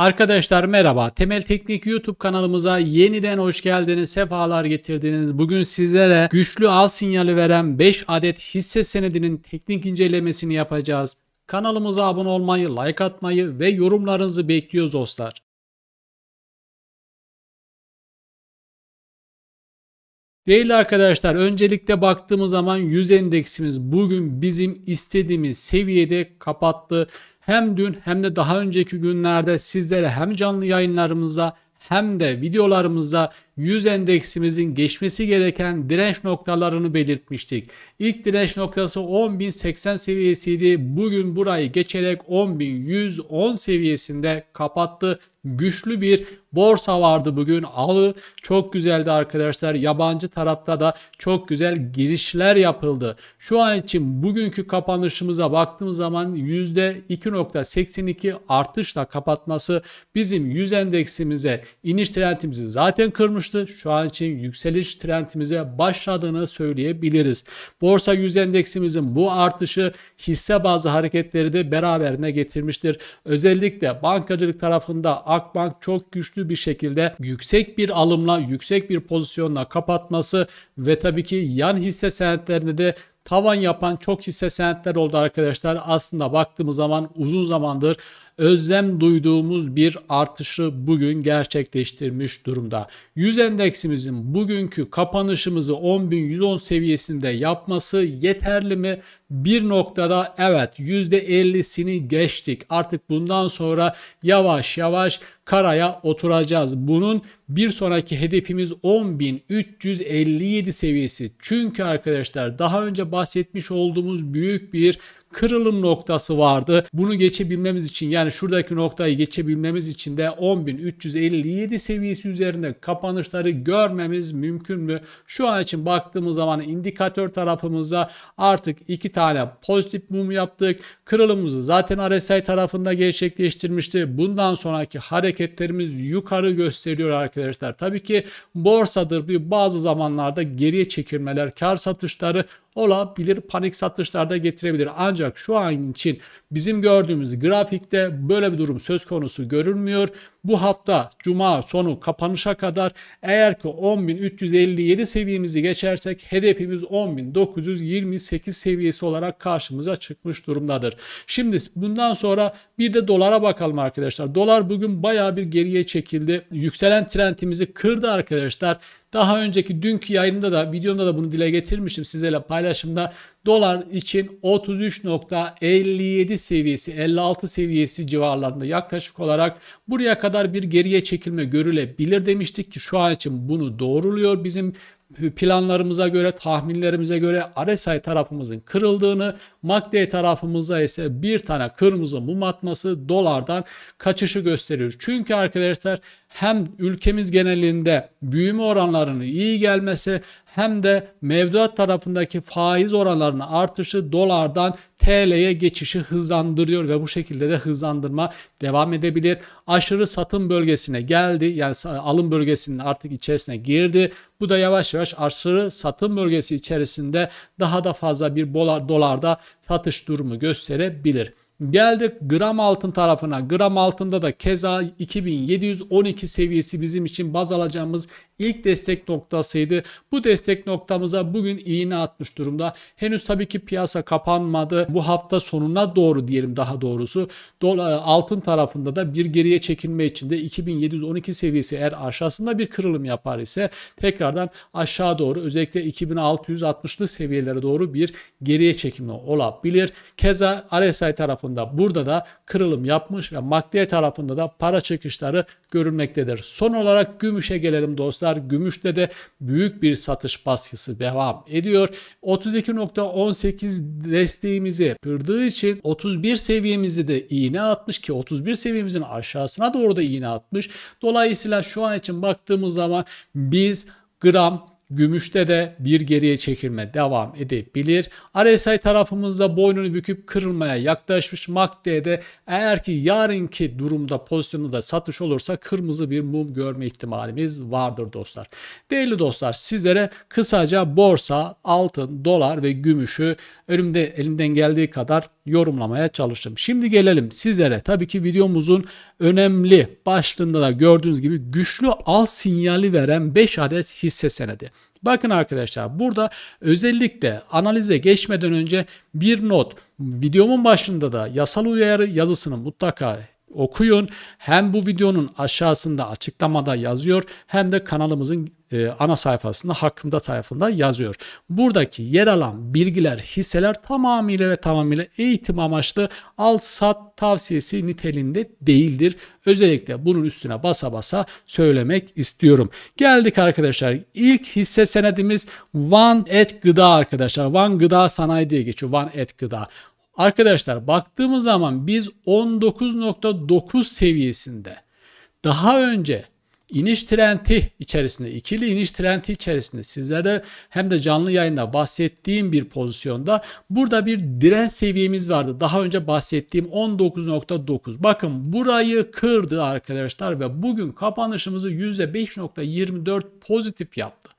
Arkadaşlar merhaba. Temel Teknik YouTube kanalımıza yeniden hoş geldiniz. Sefalar getirdiniz. Bugün sizlere güçlü al sinyali veren 5 adet hisse senedinin teknik incelemesini yapacağız. Kanalımıza abone olmayı, like atmayı ve yorumlarınızı bekliyoruz dostlar. değil arkadaşlar öncelikle baktığımız zaman 100 endeksimiz bugün bizim istediğimiz seviyede kapattı hem dün hem de daha önceki günlerde sizlere hem canlı yayınlarımızda hem de videolarımızda 100 endeksimizin geçmesi gereken direnç noktalarını belirtmiştik. İlk direnç noktası 10.080 seviyesiydi. Bugün burayı geçerek 10.110 seviyesinde kapattı. Güçlü bir Borsa vardı bugün alı çok güzeldi arkadaşlar. Yabancı tarafta da çok güzel girişler yapıldı. Şu an için bugünkü kapanışımıza baktığımız zaman %2.82 artışla kapatması bizim 100 endeksimize iniş trendimizi zaten kırmıştı. Şu an için yükseliş trendimize başladığını söyleyebiliriz. Borsa 100 endeksimizin bu artışı hisse bazı hareketleri de beraberine getirmiştir. Özellikle bankacılık tarafında Akbank çok güçlü güçlü bir şekilde yüksek bir alımla, yüksek bir pozisyonla kapatması ve tabii ki yan hisse senetlerinde de tavan yapan çok hisse senetler oldu arkadaşlar. Aslında baktığımız zaman uzun zamandır özlem duyduğumuz bir artışı bugün gerçekleştirmiş durumda. 100 endeksimizin bugünkü kapanışımızı 10.110 seviyesinde yapması yeterli mi? Bir noktada evet %50'sini geçtik. Artık bundan sonra yavaş yavaş karaya oturacağız. Bunun bir sonraki hedefimiz 10.357 seviyesi. Çünkü arkadaşlar daha önce bahsetmiş olduğumuz büyük bir kırılım noktası vardı. Bunu geçebilmemiz için yani şuradaki noktayı geçebilmemiz için de 10.357 seviyesi üzerinde kapanışları görmemiz mümkün mü? Şu an için baktığımız zaman indikatör tarafımızda artık iki tane pozitif mum yaptık. Kırılımımızı zaten RSI tarafında gerçekleştirmişti. Bundan sonraki hareketlerimiz yukarı gösteriyor arkadaşlar. Tabii ki borsadır bir bazı zamanlarda geriye çekilmeler, kar satışları olabilir. Panik satışlarda getirebilir. Ancak şu an için bizim gördüğümüz grafikte böyle bir durum söz konusu görünmüyor. Bu hafta cuma sonu kapanışa kadar eğer ki 10.357 seviyemizi geçersek hedefimiz 10.928 seviyesi olarak karşımıza çıkmış durumdadır. Şimdi bundan sonra bir de dolara bakalım arkadaşlar. Dolar bugün baya bir geriye çekildi. Yükselen trendimizi kırdı arkadaşlar. Daha önceki dünkü yayında da videomda da bunu dile getirmiştim sizlerle paylaşımda. Dolar için 33.57 seviyesi 56 seviyesi civarlarında yaklaşık olarak buraya kadar bir geriye çekilme görülebilir demiştik ki şu an için bunu doğruluyor. Bizim planlarımıza göre, tahminlerimize göre RSI tarafımızın kırıldığını, MACD tarafımızda ise bir tane kırmızı mum atması dolardan kaçışı gösteriyor. Çünkü arkadaşlar hem ülkemiz genelinde büyüme oranlarının iyi gelmesi hem de mevduat tarafındaki faiz oranlarının artışı dolardan TL'ye geçişi hızlandırıyor ve bu şekilde de hızlandırma devam edebilir. Aşırı satım bölgesine geldi. Yani alım bölgesinin artık içerisine girdi. Bu da yavaş yavaş aşırı satım bölgesi içerisinde daha da fazla bir dolar, dolarda satış durumu gösterebilir. Geldik gram altın tarafına. Gram altında da keza 2712 seviyesi bizim için baz alacağımız ilk destek noktasıydı. Bu destek noktamıza bugün iğne atmış durumda. Henüz tabii ki piyasa kapanmadı. Bu hafta sonuna doğru diyelim daha doğrusu. E, altın tarafında da bir geriye çekilme içinde 2712 seviyesi eğer aşağısında bir kırılım yapar ise tekrardan aşağı doğru özellikle 2660'lı seviyelere doğru bir geriye çekilme olabilir. Keza RSI tarafında burada da kırılım yapmış ve MACD tarafında da para çıkışları görülmektedir. Son olarak gümüşe gelelim dostlar kadar gümüşte de büyük bir satış baskısı devam ediyor. 32.18 desteğimizi kırdığı için 31 seviyemizi de iğne atmış ki 31 seviyemizin aşağısına doğru da iğne atmış. Dolayısıyla şu an için baktığımız zaman biz gram Gümüşte de bir geriye çekilme devam edebilir. RSI tarafımızda boynunu büküp kırılmaya yaklaşmış MACD'de eğer ki yarınki durumda pozisyonu da satış olursa kırmızı bir mum görme ihtimalimiz vardır dostlar. Değerli dostlar sizlere kısaca borsa, altın, dolar ve gümüşü elimde elimden geldiği kadar yorumlamaya çalıştım. Şimdi gelelim sizlere tabii ki videomuzun önemli başlığında da gördüğünüz gibi güçlü al sinyali veren 5 adet hisse senedi. Bakın arkadaşlar burada özellikle analize geçmeden önce bir not videomun başında da yasal uyarı yazısını mutlaka okuyun. Hem bu videonun aşağısında açıklamada yazıyor hem de kanalımızın e, ana sayfasında hakkında sayfasında yazıyor. Buradaki yer alan bilgiler, hisseler tamamıyla ve tamamıyla eğitim amaçlı al sat tavsiyesi niteliğinde değildir. Özellikle bunun üstüne basa basa söylemek istiyorum. Geldik arkadaşlar. İlk hisse senedimiz Van Et Gıda arkadaşlar. Van Gıda Sanayi diye geçiyor. Van Et Gıda. Arkadaşlar baktığımız zaman biz 19.9 seviyesinde daha önce iniş trendi içerisinde, ikili iniş trendi içerisinde sizlere hem de canlı yayında bahsettiğim bir pozisyonda burada bir direnç seviyemiz vardı. Daha önce bahsettiğim 19.9. Bakın burayı kırdı arkadaşlar ve bugün kapanışımızı %5.24 pozitif yaptı.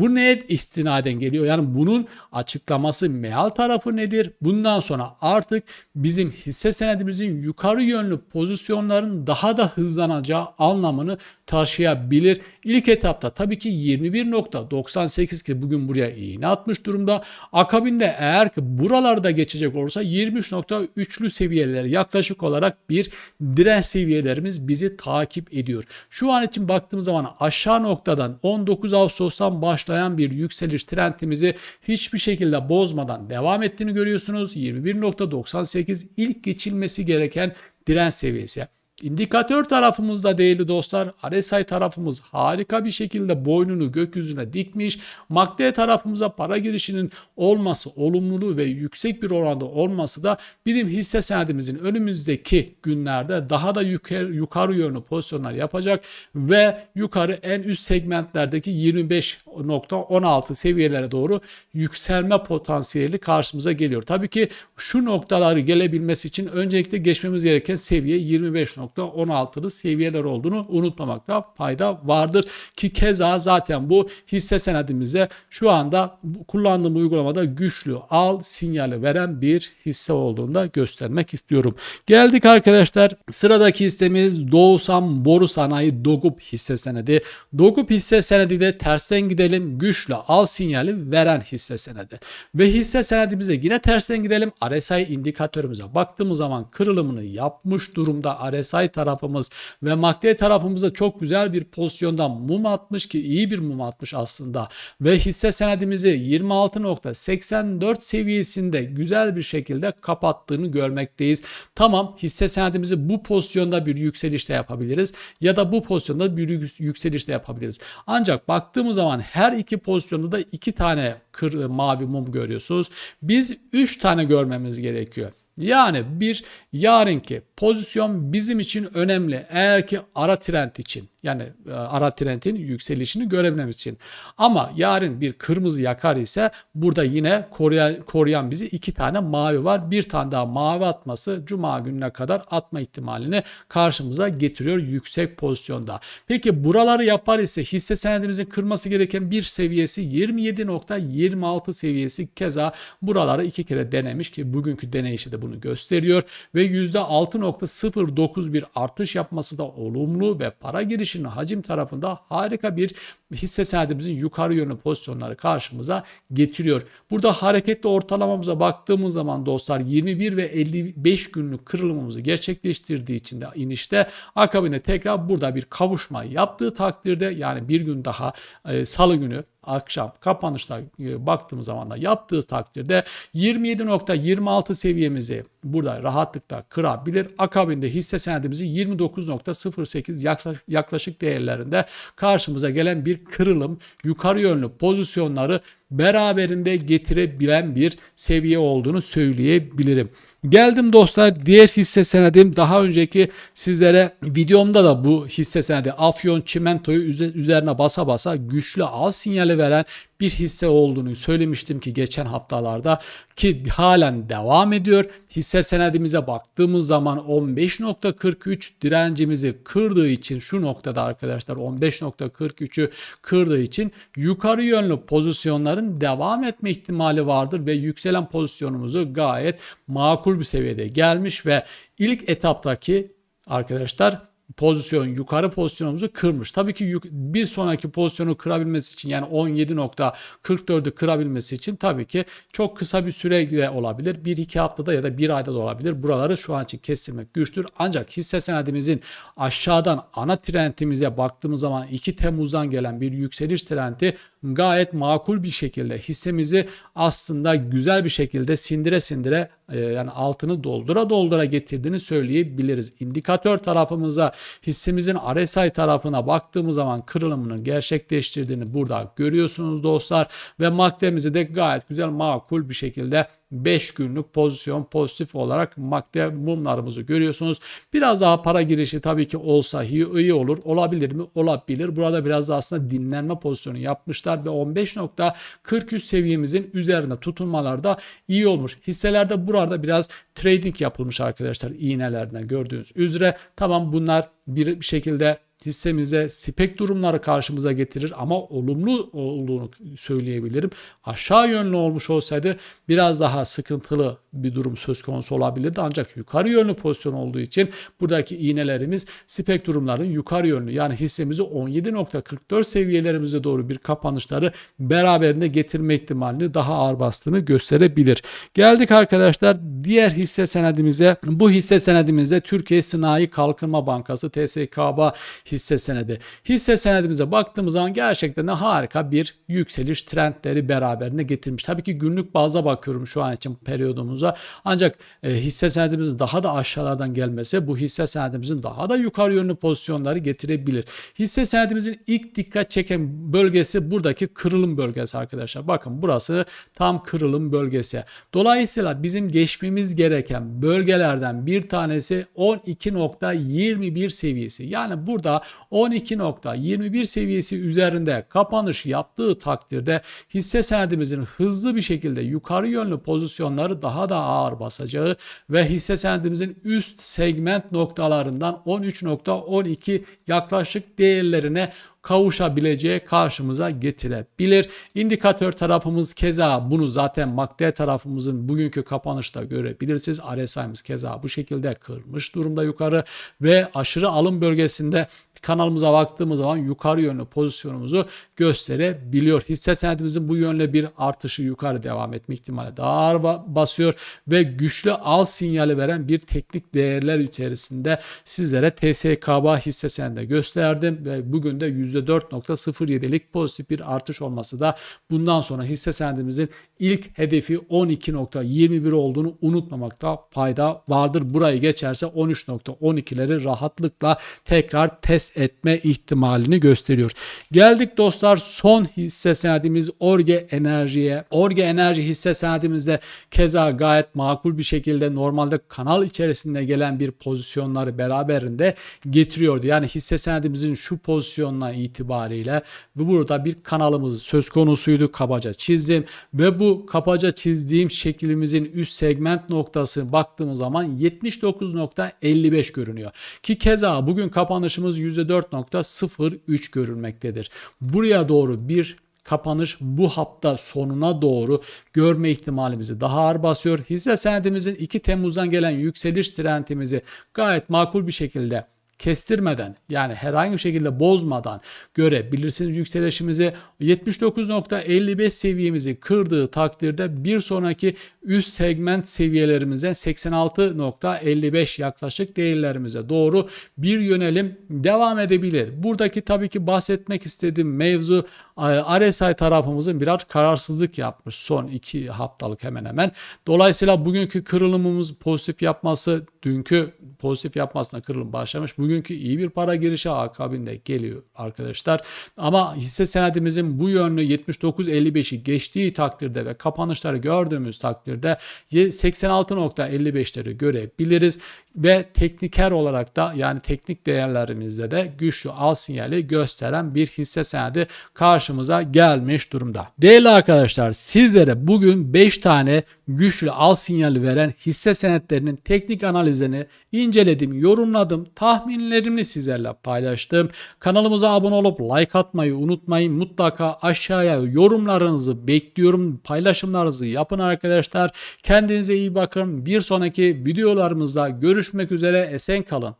Bu neye istinaden geliyor? Yani bunun açıklaması meal tarafı nedir? Bundan sonra artık bizim hisse senedimizin yukarı yönlü pozisyonların daha da hızlanacağı anlamını taşıyabilir. İlk etapta tabii ki 21.98 ki bugün buraya iğne atmış durumda. Akabinde eğer ki buralarda geçecek olursa 23.3'lü seviyeleri yaklaşık olarak bir direnç seviyelerimiz bizi takip ediyor. Şu an için baktığımız zaman aşağı noktadan 19 Ağustos'tan baş başlayan bir yükseliş trendimizi hiçbir şekilde bozmadan devam ettiğini görüyorsunuz. 21.98 ilk geçilmesi gereken diren seviyesi. İndikatör tarafımızda değerli dostlar RSI tarafımız harika bir şekilde boynunu gökyüzüne dikmiş. MACD tarafımıza para girişinin olması olumluluğu ve yüksek bir oranda olması da bizim hisse senedimizin önümüzdeki günlerde daha da yukarı, yukarı yönlü pozisyonlar yapacak ve yukarı en üst segmentlerdeki 25.16 seviyelere doğru yükselme potansiyeli karşımıza geliyor. Tabii ki şu noktaları gelebilmesi için öncelikle geçmemiz gereken seviye 25. %5.16'lı seviyeler olduğunu unutmamakta fayda vardır. Ki keza zaten bu hisse senedimize şu anda kullandığım uygulamada güçlü al sinyali veren bir hisse olduğunu da göstermek istiyorum. Geldik arkadaşlar sıradaki hissemiz Doğusan Boru Sanayi Dogup hisse senedi. Dogup hisse senedi de tersten gidelim güçlü al sinyali veren hisse senedi. Ve hisse senedimize yine tersten gidelim RSI indikatörümüze baktığımız zaman kırılımını yapmış durumda RSI sağ tarafımız ve MACD tarafımızda çok güzel bir pozisyonda mum atmış ki iyi bir mum atmış aslında. Ve hisse senedimizi 26.84 seviyesinde güzel bir şekilde kapattığını görmekteyiz. Tamam hisse senedimizi bu pozisyonda bir yükselişte yapabiliriz ya da bu pozisyonda bir yükselişte yapabiliriz. Ancak baktığımız zaman her iki pozisyonda da iki tane kır, mavi mum görüyorsunuz. Biz üç tane görmemiz gerekiyor. Yani bir yarınki pozisyon bizim için önemli. Eğer ki ara trend için yani e, ara trendin yükselişini görebilmemiz için. Ama yarın bir kırmızı yakar ise burada yine koruyan, koruyan bizi iki tane mavi var. Bir tane daha mavi atması cuma gününe kadar atma ihtimalini karşımıza getiriyor yüksek pozisyonda. Peki buraları yapar ise hisse senedimizin kırması gereken bir seviyesi 27.26 seviyesi keza buraları iki kere denemiş ki bugünkü deneyişi de bunu gösteriyor ve 6.09 bir artış yapması da olumlu ve para girişi işin hacim tarafında harika bir hisse senedimizin yukarı yönlü pozisyonları karşımıza getiriyor. Burada hareketli ortalamamıza baktığımız zaman dostlar 21 ve 55 günlük kırılımımızı gerçekleştirdiği için de inişte akabinde tekrar burada bir kavuşma yaptığı takdirde yani bir gün daha e, salı günü akşam kapanışta e, baktığımız zaman da yaptığı takdirde 27.26 seviyemizi burada rahatlıkla kırabilir. Akabinde hisse senedimizi 29.08 yaklaşık değerlerinde karşımıza gelen bir kırılım, yukarı yönlü pozisyonları beraberinde getirebilen bir seviye olduğunu söyleyebilirim. Geldim dostlar diğer hisse senedim. Daha önceki sizlere videomda da bu hisse senedi Afyon Çimento'yu üzerine basa basa güçlü al sinyali veren bir hisse olduğunu söylemiştim ki geçen haftalarda ki halen devam ediyor. Hisse senedimize baktığımız zaman 15.43 direncimizi kırdığı için şu noktada arkadaşlar 15.43'ü kırdığı için yukarı yönlü pozisyonların devam etme ihtimali vardır ve yükselen pozisyonumuzu gayet makul makul bir seviyede gelmiş ve ilk etaptaki arkadaşlar pozisyon yukarı pozisyonumuzu kırmış. Tabii ki bir sonraki pozisyonu kırabilmesi için yani 17.44'ü kırabilmesi için tabii ki çok kısa bir süreyle olabilir. 1-2 haftada ya da 1 ayda da olabilir. Buraları şu an için kestirmek güçtür. Ancak hisse senedimizin aşağıdan ana trendimize baktığımız zaman 2 Temmuz'dan gelen bir yükseliş trendi gayet makul bir şekilde hissemizi aslında güzel bir şekilde sindire sindire ee, yani altını doldura doldura getirdiğini söyleyebiliriz. İndikatör tarafımıza hissemizin RSI tarafına baktığımız zaman kırılımının gerçekleştirdiğini burada görüyorsunuz dostlar ve maddemizi de gayet güzel makul bir şekilde 5 günlük pozisyon pozitif olarak makde mumlarımızı görüyorsunuz. Biraz daha para girişi tabii ki olsa iyi olur. Olabilir mi? Olabilir. Burada biraz da aslında dinlenme pozisyonu yapmışlar ve 15.43 seviyemizin üzerine da iyi olmuş. Hisselerde burada biraz trading yapılmış arkadaşlar iğnelerden gördüğünüz üzere. Tamam bunlar bir şekilde hissemize spek durumları karşımıza getirir ama olumlu olduğunu söyleyebilirim. Aşağı yönlü olmuş olsaydı biraz daha sıkıntılı bir durum söz konusu olabilirdi. Ancak yukarı yönlü pozisyon olduğu için buradaki iğnelerimiz spek durumların yukarı yönlü yani hissemizi 17.44 seviyelerimize doğru bir kapanışları beraberinde getirme ihtimalini daha ağır bastığını gösterebilir. Geldik arkadaşlar diğer hisse senedimize. Bu hisse senedimizde Türkiye Sınai Kalkınma Bankası TSKB'a hisse senedi. Hisse senedimize baktığımız zaman gerçekten de harika bir yükseliş trendleri beraberinde getirmiş. Tabii ki günlük bazda bakıyorum şu an için periyodumuza. Ancak e, hisse senedimizin daha da aşağılardan gelmesi bu hisse senedimizin daha da yukarı yönlü pozisyonları getirebilir. Hisse senedimizin ilk dikkat çeken bölgesi buradaki kırılım bölgesi arkadaşlar. Bakın burası tam kırılım bölgesi. Dolayısıyla bizim geçmemiz gereken bölgelerden bir tanesi 12.21 seviyesi. Yani burada 12.21 seviyesi üzerinde kapanış yaptığı takdirde hisse senedimizin hızlı bir şekilde yukarı yönlü pozisyonları daha da ağır basacağı ve hisse senedimizin üst segment noktalarından 13.12 yaklaşık değerlerine kavuşabileceği karşımıza getirebilir. İndikatör tarafımız keza bunu zaten MACD tarafımızın bugünkü kapanışta görebilirsiniz. RSI'miz keza bu şekilde kırmış durumda yukarı ve aşırı alım bölgesinde kanalımıza baktığımız zaman yukarı yönlü pozisyonumuzu gösterebiliyor. Hisse senedimizin bu yönle bir artışı yukarı devam etme ihtimali daha ağır basıyor ve güçlü al sinyali veren bir teknik değerler içerisinde sizlere TSKB hisse senedi gösterdim ve bugün de %100 %4.07'lik pozitif bir artış olması da bundan sonra hisse senedimizin ilk hedefi 12.21 olduğunu unutmamakta fayda vardır. Burayı geçerse 13.12'leri rahatlıkla tekrar test etme ihtimalini gösteriyor. Geldik dostlar son hisse senedimiz Orge Enerji'ye. Orge Enerji hisse senedimizde keza gayet makul bir şekilde normalde kanal içerisinde gelen bir pozisyonları beraberinde getiriyordu. Yani hisse senedimizin şu pozisyonla itibariyle ve burada bir kanalımız söz konusuydu. Kabaca çizdim ve bu kabaca çizdiğim şeklimizin üst segment noktası baktığımız zaman 79.55 görünüyor. Ki keza bugün kapanışımız %4.03 görülmektedir. Buraya doğru bir kapanış bu hafta sonuna doğru görme ihtimalimizi daha ağır basıyor. Hisse senedimizin 2 Temmuz'dan gelen yükseliş trendimizi gayet makul bir şekilde kestirmeden yani herhangi bir şekilde bozmadan görebilirsiniz yükselişimizi 79.55 seviyemizi kırdığı takdirde bir sonraki üst segment seviyelerimize 86.55 yaklaşık değerlerimize doğru bir yönelim devam edebilir. Buradaki tabii ki bahsetmek istediğim mevzu e, RSI tarafımızın biraz kararsızlık yapmış son 2 haftalık hemen hemen. Dolayısıyla bugünkü kırılımımız pozitif yapması dünkü pozitif yapmasına kırılım başlamış. Bugünkü iyi bir para girişi akabinde geliyor arkadaşlar. Ama hisse senedimizin bu yönlü 79.55'i geçtiği takdirde ve kapanışları gördüğümüz takdirde 86.55'leri görebiliriz ve tekniker olarak da yani teknik değerlerimizde de güçlü al sinyali gösteren bir hisse senedi karşımıza gelmiş durumda. Değerli arkadaşlar sizlere bugün 5 tane güçlü al sinyali veren hisse senetlerinin teknik analizini inceledim, yorumladım, tahmin tahminlerimi sizlerle paylaştım. Kanalımıza abone olup like atmayı unutmayın. Mutlaka aşağıya yorumlarınızı bekliyorum. Paylaşımlarınızı yapın arkadaşlar. Kendinize iyi bakın. Bir sonraki videolarımızda görüşmek üzere. Esen kalın.